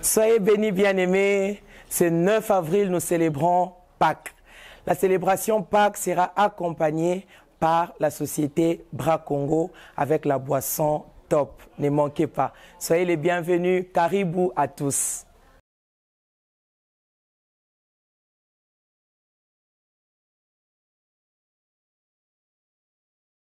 Soyez bénis, bien-aimés. Ce 9 avril, nous célébrons Pâques. La célébration Pâques sera accompagnée par la société Bra Congo avec la boisson Top. Ne manquez pas. Soyez les bienvenus. Caribou à tous.